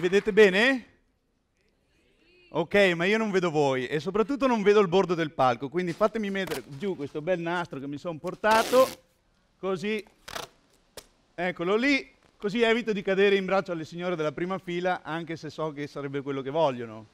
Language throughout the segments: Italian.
Mi vedete bene? Ok, ma io non vedo voi e soprattutto non vedo il bordo del palco, quindi fatemi mettere giù questo bel nastro che mi sono portato, così, eccolo lì, così evito di cadere in braccio alle signore della prima fila, anche se so che sarebbe quello che vogliono.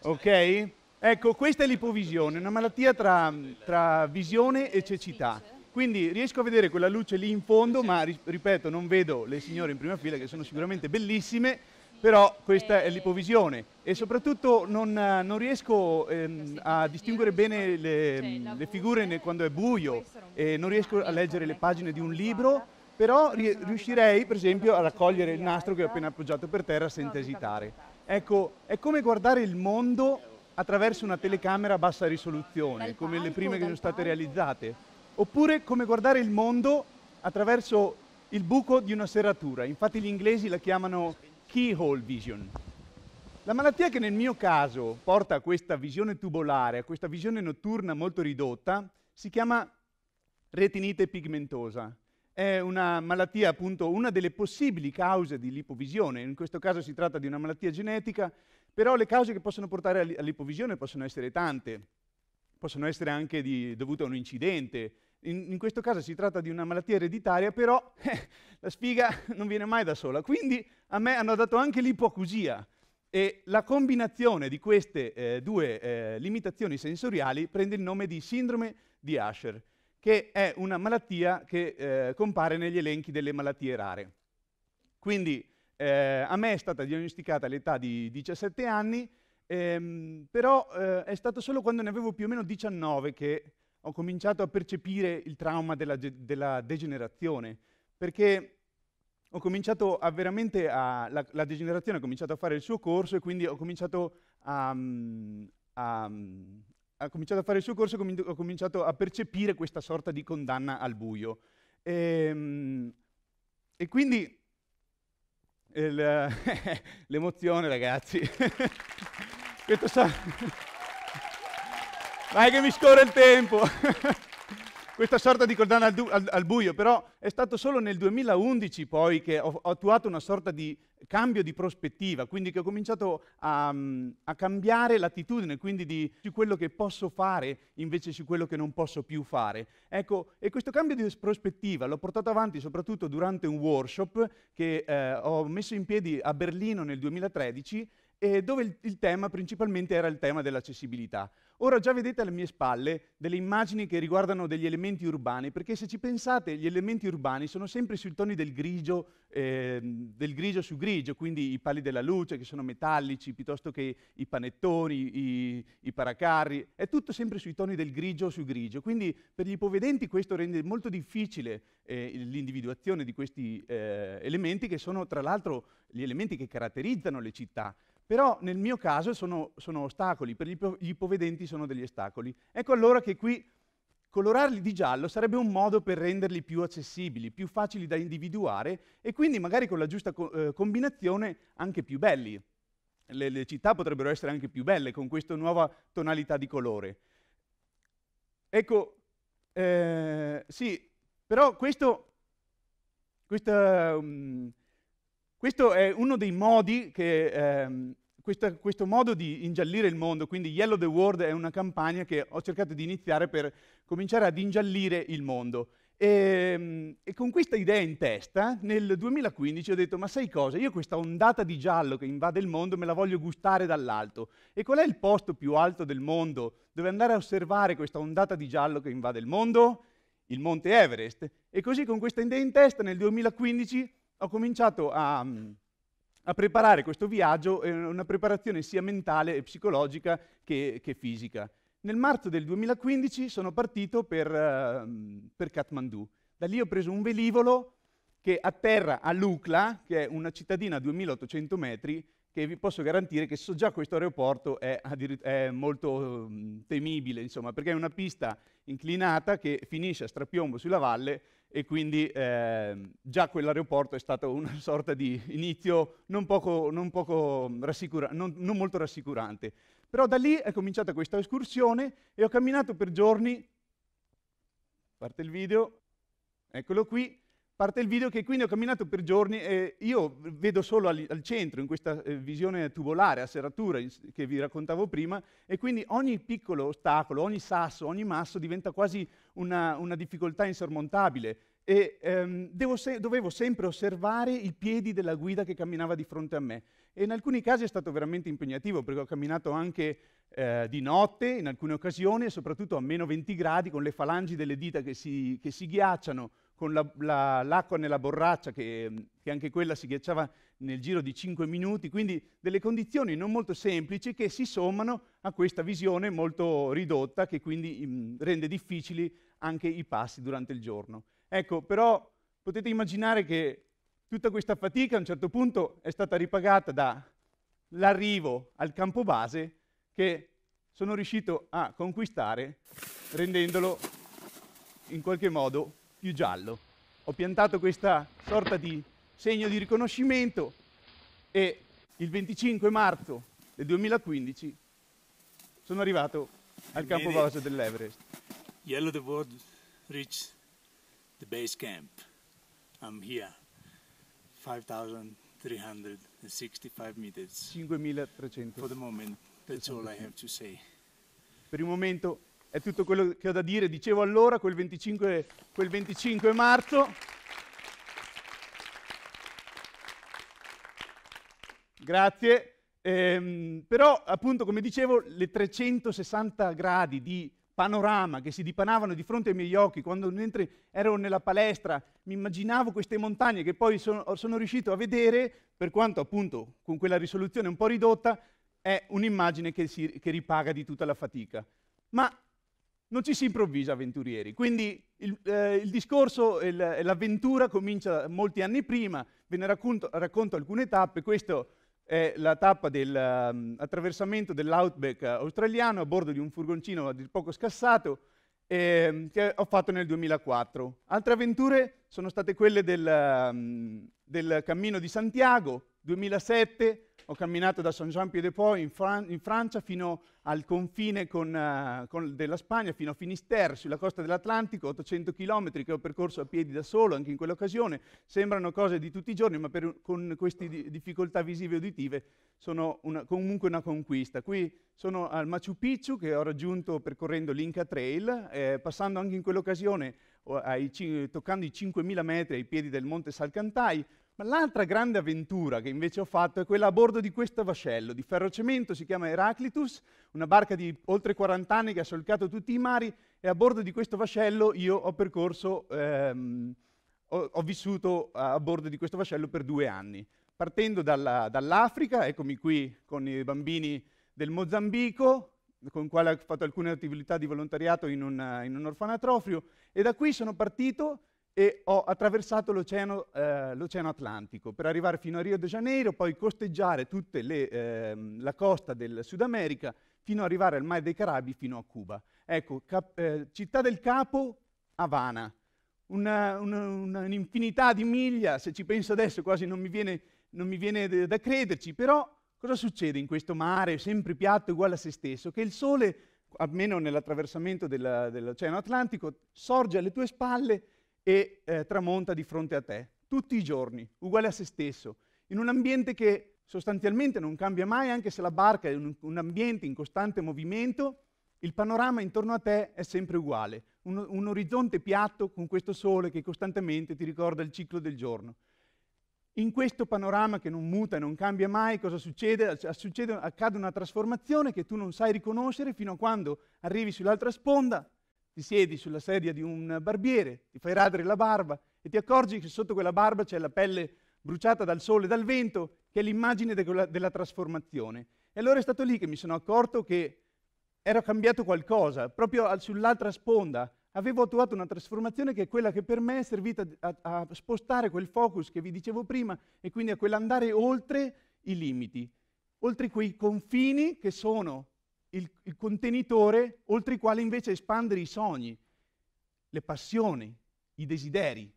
Ok? Ecco, questa è l'ipovisione, una malattia tra, tra visione e cecità. Quindi riesco a vedere quella luce lì in fondo, ma ripeto, non vedo le signore in prima fila che sono sicuramente bellissime, però questa è eh. l'ipovisione e soprattutto non, non riesco ehm, a distinguere bene le, ehm, le figure quando è buio, eh, non riesco a leggere le pagine di un libro però riuscirei per esempio a raccogliere il nastro che ho appena appoggiato per terra senza esitare. Ecco, è come guardare il mondo attraverso una telecamera a bassa risoluzione, come le prime che sono state realizzate oppure come guardare il mondo attraverso il buco di una serratura. Infatti gli inglesi la chiamano keyhole vision. La malattia che nel mio caso porta a questa visione tubolare, a questa visione notturna molto ridotta, si chiama retinite pigmentosa. È una malattia, appunto, una delle possibili cause di lipovisione. In questo caso si tratta di una malattia genetica, però le cause che possono portare all'ipovisione possono essere tante. Possono essere anche di, dovute a un incidente, in, in, questo caso si tratta di una malattia ereditaria, però eh, la sfiga non viene mai da sola. Quindi a me hanno dato anche l'ipocusia e la combinazione di queste eh, due eh, limitazioni sensoriali prende il nome di sindrome di Asher, che è una malattia che eh, compare negli elenchi delle malattie rare. Quindi eh, a me è stata diagnosticata all'età di 17 anni, ehm, però eh, è stato solo quando ne avevo più o meno 19 che ho cominciato a percepire il trauma della, della degenerazione, perché ho cominciato a veramente, a, la, la, degenerazione ha cominciato a fare il suo corso e quindi ho cominciato a, mm, a mm, ha cominciato a fare il suo corso e ho cominciato a percepire questa sorta di condanna al buio. E, ehm, e quindi l'emozione, ragazzi. Questo sa... Vai che mi scorre il tempo. Questa sorta di cordana al, du- al, al, buio, però è stato solo nel 2011 poi che ho, ho attuato una sorta di cambio di prospettiva, quindi che ho cominciato a, mm, a cambiare l'attitudine, quindi di, su quello che posso fare invece su quello che non posso più fare. Ecco, e questo cambio di prospettiva l'ho portato avanti soprattutto durante un workshop che eh, ho messo in piedi a Berlino nel 2013 eh, dove il, il tema principalmente era il tema dell'accessibilità. Ora già vedete alle mie spalle delle immagini che riguardano degli elementi urbani, perché se ci pensate gli elementi urbani sono sempre sui toni del grigio, eh, del grigio su grigio, quindi i pali della luce che sono metallici, piuttosto che i panettoni, i, i paracarri, è tutto sempre sui toni del grigio su grigio. Quindi per gli ipovedenti questo rende molto difficile eh, l'individuazione di questi eh, elementi che sono tra l'altro gli elementi che caratterizzano le città. Però nel mio caso sono, sono ostacoli, per gli, ipovedenti sono degli ostacoli. Ecco allora che qui colorarli di giallo sarebbe un modo per renderli più accessibili, più facili da individuare e quindi magari con la giusta co eh, combinazione anche più belli. Le, le, città potrebbero essere anche più belle con questa nuova tonalità di colore. Ecco, eh, sì, però questo, questa, um, questo è uno dei modi che, ehm, questo, questo modo di ingiallire il mondo, quindi Yellow the World è una campagna che ho cercato di iniziare per cominciare ad ingiallire il mondo. E, ehm, e, con questa idea in testa, nel 2015 ho detto, ma sai cosa? Io questa ondata di giallo che invade il mondo me la voglio gustare dall'alto. E qual è il posto più alto del mondo dove andare a osservare questa ondata di giallo che invade il mondo? Il Monte Everest. E così con questa idea in testa nel 2015 ho cominciato a, mm, a preparare questo viaggio, eh, una preparazione sia mentale e psicologica che, che, fisica. Nel marzo del 2015 sono partito per, eh, mm, per Kathmandu. Da lì ho preso un velivolo che atterra a Lukla, che è una cittadina a 2800 metri, che vi posso garantire che so già questo aeroporto è, è molto mm, temibile, insomma, perché è una pista inclinata che finisce a strapiombo sulla valle e quindi eh, già quell'aeroporto è stato una sorta di inizio non, poco, non, poco mm, non, non molto rassicurante. Però da lì è cominciata questa escursione e ho camminato per giorni, parte il video, eccolo qui, parte il video che quindi ho camminato per giorni e io vedo solo al, al centro, in questa eh, visione tubolare, a serratura in, che vi raccontavo prima, e quindi ogni piccolo ostacolo, ogni sasso, ogni masso diventa quasi una, una difficoltà insormontabile. E ehm, se- dovevo sempre osservare i piedi della guida che camminava di fronte a me. E in alcuni casi è stato veramente impegnativo, perché ho camminato anche eh, di notte, in alcune occasioni, soprattutto a meno 20 gradi, con le falangi delle dita che si, che si ghiacciano con la, la, l'acqua nella borraccia, che, che, anche quella si ghiacciava nel giro di 5 minuti, quindi delle condizioni non molto semplici che si sommano a questa visione molto ridotta che quindi mh, rende difficili anche i passi durante il giorno. Ecco, però potete immaginare che tutta questa fatica a un certo punto è stata ripagata dall'arrivo al campo base che sono riuscito a conquistare rendendolo in qualche modo più giallo. Ho piantato questa sorta di segno di riconoscimento e il 25 marzo del 2015 sono arrivato al campo base dell'Everest. Yellow the world reached the base camp. I'm here. 5365 meters. 5300. For the moment, that's all I have to say. Per il momento è tutto quello che ho da dire. Dicevo allora, quel 25, quel 25 marzo. Grazie. Ehm, però, appunto, come dicevo, le 360 gradi di panorama che si dipanavano di fronte ai miei occhi quando mentre ero nella palestra mi immaginavo queste montagne che poi sono, sono riuscito a vedere, per quanto appunto con quella risoluzione un po' ridotta, è un'immagine che, si, che ripaga di tutta la fatica. Ma non ci si improvvisa avventurieri. Quindi il, eh, il discorso e l'avventura comincia molti anni prima, ve ne racconto, racconto alcune tappe. Questa è la tappa dell'attraversamento mm, um, dell'outback eh, australiano a bordo di un furgoncino a poco scassato eh, che ho fatto nel 2004. Altre avventure sono state quelle del, ehm, del Cammino di Santiago, 2007, ho camminato da San Jean-Pied-de-Port in, Fran- in, Francia fino al confine con, uh, con della Spagna, fino a Finisterre, sulla costa dell'Atlantico, 800 km che ho percorso a piedi da solo anche in quell'occasione. Sembrano cose di tutti i giorni, ma per, con queste di- difficoltà visive e uditive sono una, comunque una conquista. Qui sono al Machu Picchu che ho raggiunto percorrendo l'Inca Trail, eh, passando anche in quell'occasione ai, toccando i 5.000 metri ai piedi del Monte Salcantai, ma l'altra grande avventura che invece ho fatto è quella a bordo di questo vascello di ferrocemento, si chiama Heraclitus, una barca di oltre 40 anni che ha solcato tutti i mari e a bordo di questo vascello io ho percorso, ehm, ho, ho, vissuto a bordo di questo vascello per due anni. Partendo dalla, dall'Africa, eccomi qui con i bambini del Mozambico, con quale ho fatto alcune attività di volontariato in un, eh, in un orfanatrofio e da qui sono partito e ho attraversato l'oceano, eh, l'oceano, Atlantico per arrivare fino a Rio de Janeiro, poi costeggiare tutta ehm, la costa del Sud America fino ad arrivare al Mare dei Carabi, fino a Cuba. Ecco, cap- eh, Città del Capo, Havana. Una, una, una, un'infinità di miglia, se ci penso adesso quasi non mi viene, non mi viene de- da crederci, però Cosa succede in questo mare sempre piatto uguale a se stesso? Che il sole, almeno nell'attraversamento della, dell'Oceano Atlantico, sorge alle tue spalle e eh, tramonta di fronte a te, tutti i giorni, uguale a se stesso, in un ambiente che sostanzialmente non cambia mai, anche se la barca è un, un ambiente in costante movimento, il panorama intorno a te è sempre uguale, un, un, orizzonte piatto con questo sole che costantemente ti ricorda il ciclo del giorno. In questo panorama che non muta e non cambia mai, cosa succede? succede? Accade una trasformazione che tu non sai riconoscere fino a quando arrivi sull'altra sponda, ti siedi sulla sedia di un barbiere, ti fai radere la barba e ti accorgi che sotto quella barba c'è la pelle bruciata dal sole e dal vento, che è l'immagine de della trasformazione. E allora è stato lì che mi sono accorto che era cambiato qualcosa, proprio sull'altra sponda, avevo attuato una trasformazione che è quella che per me è servita a, a spostare quel focus che vi dicevo prima e quindi a quell'andare oltre i limiti, oltre quei confini che sono il, il contenitore oltre i quali invece espandere i sogni, le passioni, i desideri.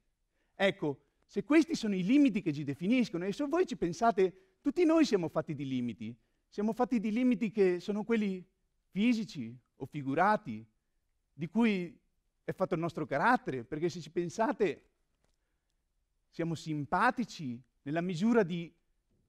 Ecco, se questi sono i limiti che ci definiscono, e se voi ci pensate, tutti noi siamo fatti di limiti, siamo fatti di limiti che sono quelli fisici o figurati, di cui è fatto il nostro carattere, perché se ci pensate siamo simpatici nella misura di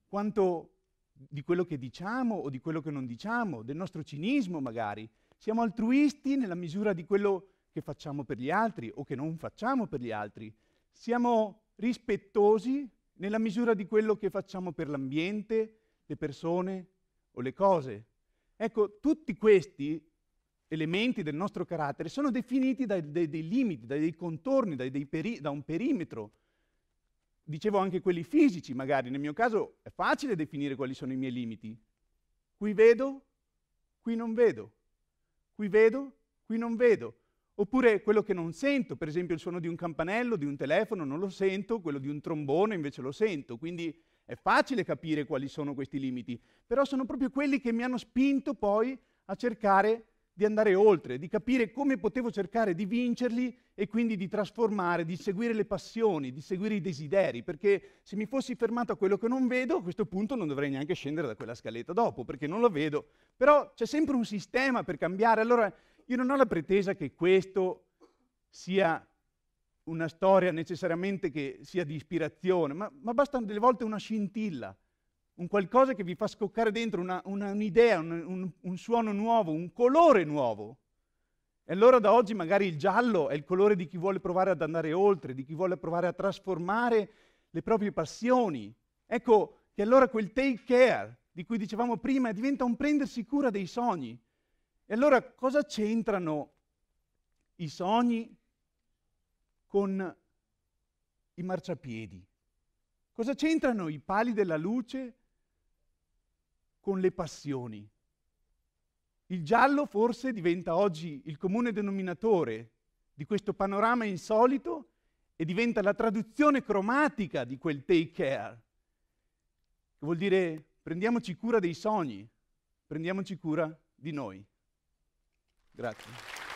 quanto di quello che diciamo o di quello che non diciamo, del nostro cinismo magari. Siamo altruisti nella misura di quello che facciamo per gli altri o che non facciamo per gli altri. Siamo rispettosi nella misura di quello che facciamo per l'ambiente, le persone o le cose. Ecco, tutti questi elementi del nostro carattere sono definiti da dei, dei limiti, da dei contorni, da, dei peri, da un perimetro. Dicevo anche quelli fisici, magari. Nel mio caso è facile definire quali sono i miei limiti. Qui vedo, qui non vedo. Qui vedo, qui non vedo. Oppure quello che non sento, per esempio il suono di un campanello, di un telefono, non lo sento, quello di un trombone invece lo sento. Quindi è facile capire quali sono questi limiti, però sono proprio quelli che mi hanno spinto poi a cercare di andare oltre, di capire come potevo cercare di vincerli e quindi di trasformare, di seguire le passioni, di seguire i desideri, perché se mi fossi fermato a quello che non vedo, a questo punto non dovrei neanche scendere da quella scaletta dopo, perché non lo vedo. Però c'è sempre un sistema per cambiare, allora io non ho la pretesa che questo sia una storia necessariamente che sia di ispirazione, ma, ma basta delle volte una scintilla un qualcosa che vi fa scoccare dentro una, una, un'idea, un, un suono nuovo, un colore nuovo. E allora da oggi magari il giallo è il colore di chi vuole provare ad andare oltre, di chi vuole provare a trasformare le proprie passioni. Ecco che allora quel take care di cui dicevamo prima diventa un prendersi cura dei sogni. E allora cosa c'entrano i sogni con i marciapiedi? Cosa c'entrano i pali della luce con le passioni. Il giallo forse diventa oggi il comune denominatore di questo panorama insolito e diventa la traduzione cromatica di quel take care, che vuol dire prendiamoci cura dei sogni, prendiamoci cura di noi. Grazie.